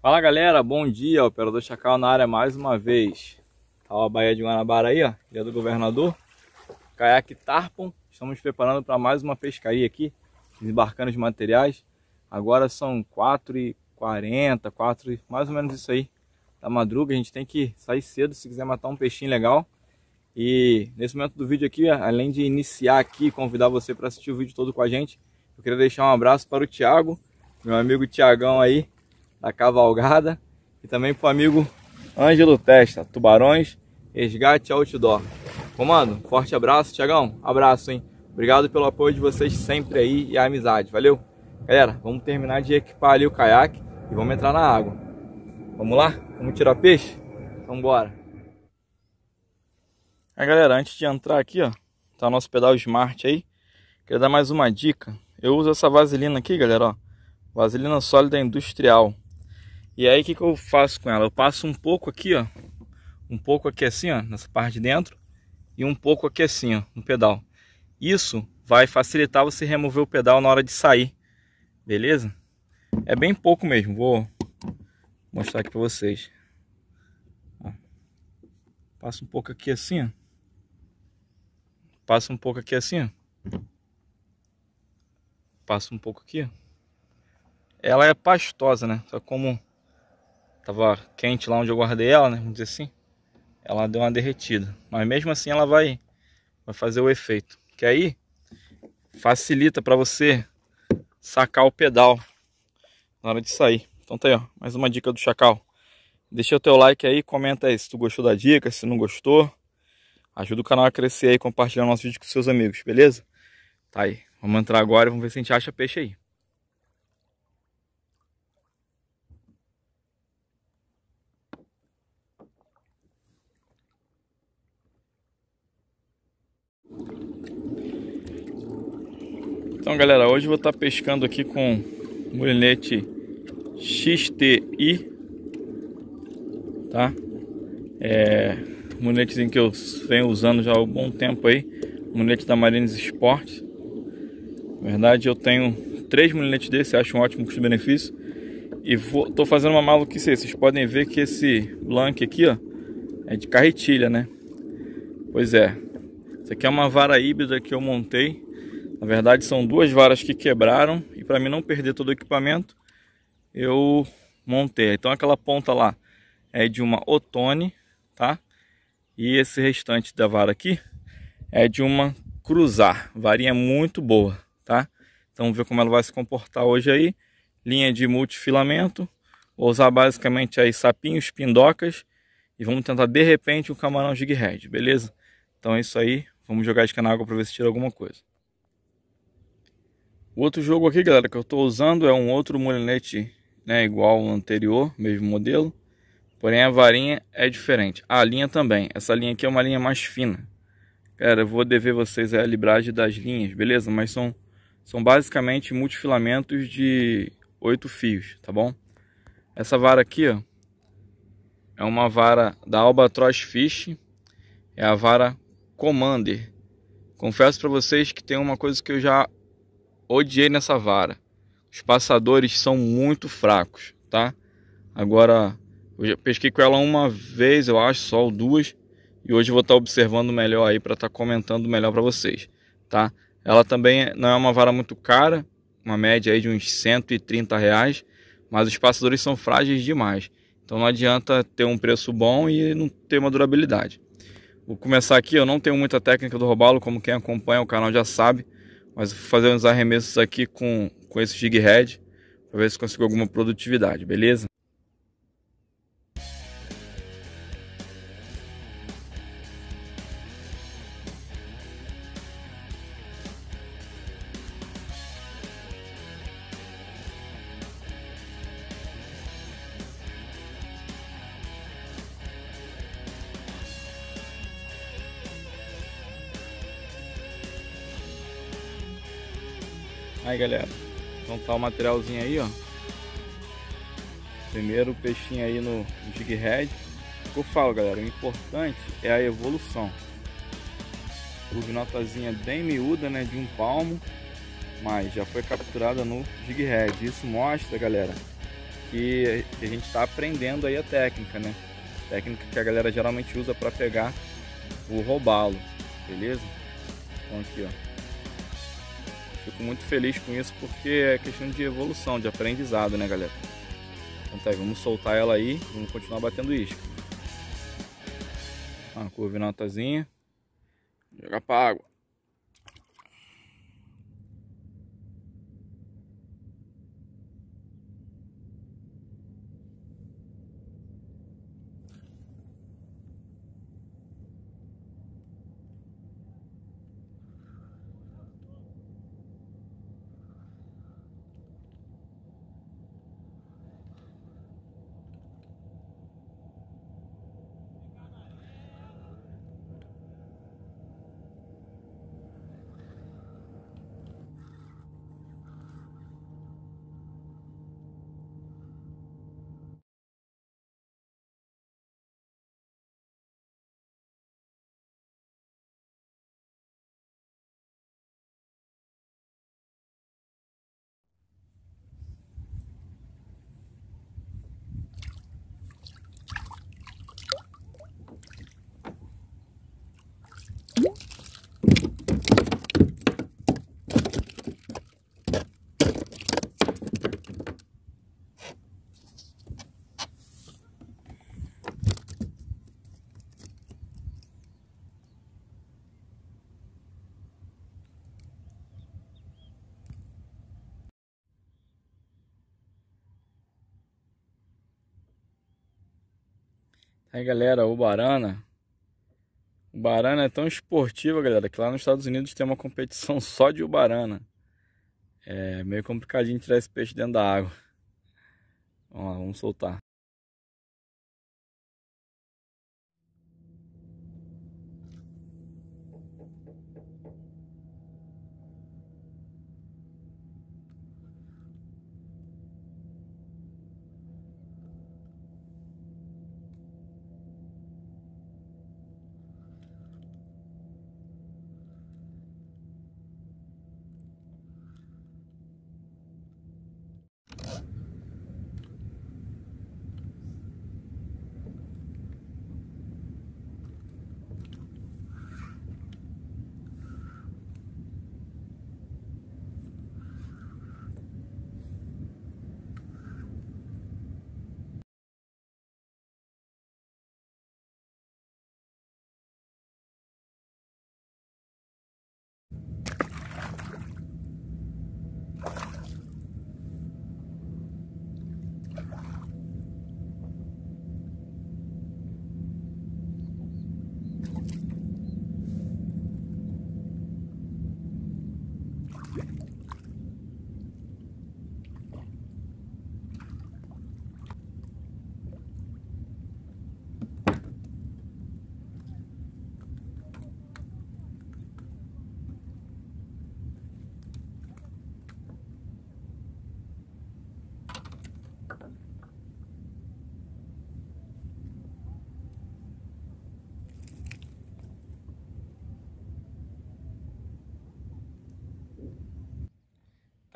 Fala galera, bom dia, Operador Chacal na área mais uma vez. Tá a Baía de Guanabara aí, ó, Ilha do Governador. Caiaque Tarpon, estamos preparando para mais uma pescaria aqui, desembarcando os materiais. Agora são 4h40, 4 mais ou menos isso aí, da madruga. A gente tem que sair cedo se quiser matar um peixinho legal. E nesse momento do vídeo aqui, além de iniciar aqui convidar você para assistir o vídeo todo com a gente, eu queria deixar um abraço para o Thiago, meu amigo Tiagão aí, da cavalgada. E também pro amigo Ângelo Testa, Tubarões, Resgate Outdoor. Comando, forte abraço, Tiagão. Abraço, hein? Obrigado pelo apoio de vocês sempre aí e a amizade. Valeu? Galera, vamos terminar de equipar ali o caiaque e vamos entrar na água. Vamos lá? Vamos tirar peixe? Vamos então embora. Aí galera, antes de entrar aqui, ó, tá o nosso pedal Smart aí. Queria dar mais uma dica. Eu uso essa vaselina aqui, galera, ó. Vaselina sólida industrial. E aí o que, que eu faço com ela? Eu passo um pouco aqui, ó, um pouco aqui assim, ó, nessa parte de dentro, e um pouco aqui assim, ó, no pedal. Isso vai facilitar você remover o pedal na hora de sair, beleza? É bem pouco mesmo, vou mostrar aqui para vocês. Passa um pouco aqui assim, ó. Passa um pouco aqui assim, ó. Passa um pouco aqui. Ela é pastosa, né? Só como Tava quente lá onde eu guardei ela, né? Vamos dizer assim. Ela deu uma derretida. Mas mesmo assim ela vai, vai fazer o efeito. Que aí facilita para você sacar o pedal na hora de sair. Então tá aí, ó, mais uma dica do Chacal. Deixa o teu like aí, comenta aí se tu gostou da dica, se não gostou. Ajuda o canal a crescer aí, compartilhando nosso vídeo com seus amigos, beleza? Tá aí, vamos entrar agora e vamos ver se a gente acha peixe aí. Então galera, hoje eu vou estar tá pescando aqui com mulinete XTI, tá? É, mulinetezinho que eu venho usando já há um bom tempo aí, mulinete da Marines Sport. Na verdade eu tenho três mulinetes desse, acho um ótimo custo-benefício. E vou, tô fazendo uma maluquice aí, vocês podem ver que esse blank aqui, ó, é de carretilha, né? Pois é, isso aqui é uma vara híbrida que eu montei na verdade são duas varas que quebraram e para mim não perder todo o equipamento, eu montei. Então aquela ponta lá é de uma Otone, tá? E esse restante da vara aqui é de uma Cruzar, varinha muito boa, tá? Então vamos ver como ela vai se comportar hoje aí. Linha de multifilamento, vou usar basicamente aí sapinhos, pindocas e vamos tentar de repente um camarão jig red, beleza? Então é isso aí, vamos jogar isca na água para ver se tira alguma coisa. O outro jogo aqui, galera, que eu estou usando é um outro molinete né, igual ao anterior, mesmo modelo. Porém, a varinha é diferente. A linha também. Essa linha aqui é uma linha mais fina. galera. eu vou dever vocês a libragem das linhas, beleza? Mas são, são basicamente multifilamentos de oito fios, tá bom? Essa vara aqui, ó, é uma vara da Albatross Fish. É a vara Commander. Confesso para vocês que tem uma coisa que eu já odiei nessa vara. Os passadores são muito fracos, tá? Agora, eu já pesquei com ela uma vez, eu acho, só duas. E hoje vou estar tá observando melhor aí para estar tá comentando melhor para vocês, tá? Ela também não é uma vara muito cara, uma média aí de uns 130 reais. Mas os passadores são frágeis demais. Então não adianta ter um preço bom e não ter uma durabilidade. Vou começar aqui, eu não tenho muita técnica do robalo, como quem acompanha o canal já sabe. Mas vou fazer uns arremessos aqui com, com esse jig head para ver se consigo alguma produtividade, beleza? Aí galera, então tá o materialzinho aí, ó. Primeiro peixinho aí no, jig head. O que eu falo galera, o importante é a evolução. Houve notazinha bem miúda, né, de um palmo, mas já foi capturada no jig head. Isso mostra, galera, que a gente está aprendendo aí a técnica, né? Técnica que a galera geralmente usa para pegar o robalo, beleza? Então aqui, ó. Fico muito feliz com isso porque é questão de evolução, de aprendizado, né, galera? Então tá aí, vamos soltar ela aí, vamos continuar batendo isca. Uma ah, curva notazinha. Jogar pra água. Aí galera, o Barana. O Barana é tão esportivo, galera, que lá nos Estados Unidos tem uma competição só de Ubarana. É meio complicadinho tirar esse peixe dentro da água. Vamos lá, vamos soltar.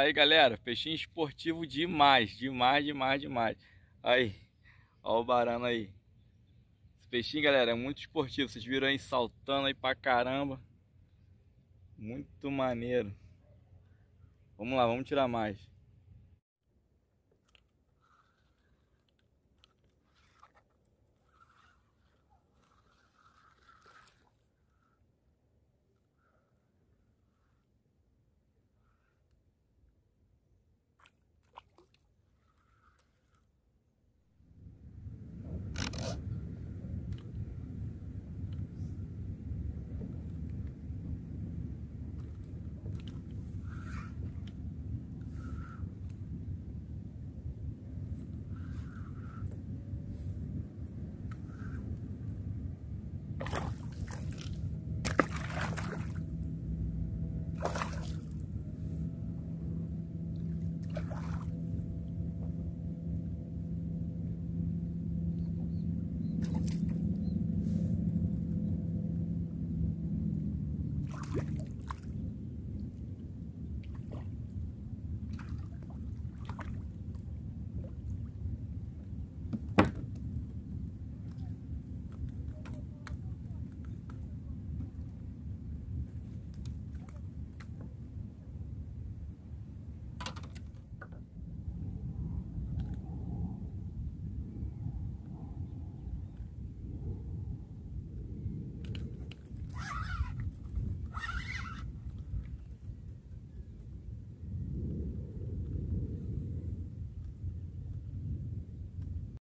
Aí, galera, peixinho esportivo demais, demais, demais, demais. Aí, ó o barano aí. Esse peixinho, galera, é muito esportivo. Vocês viram aí saltando aí pra caramba. Muito maneiro. Vamos lá, vamos tirar mais.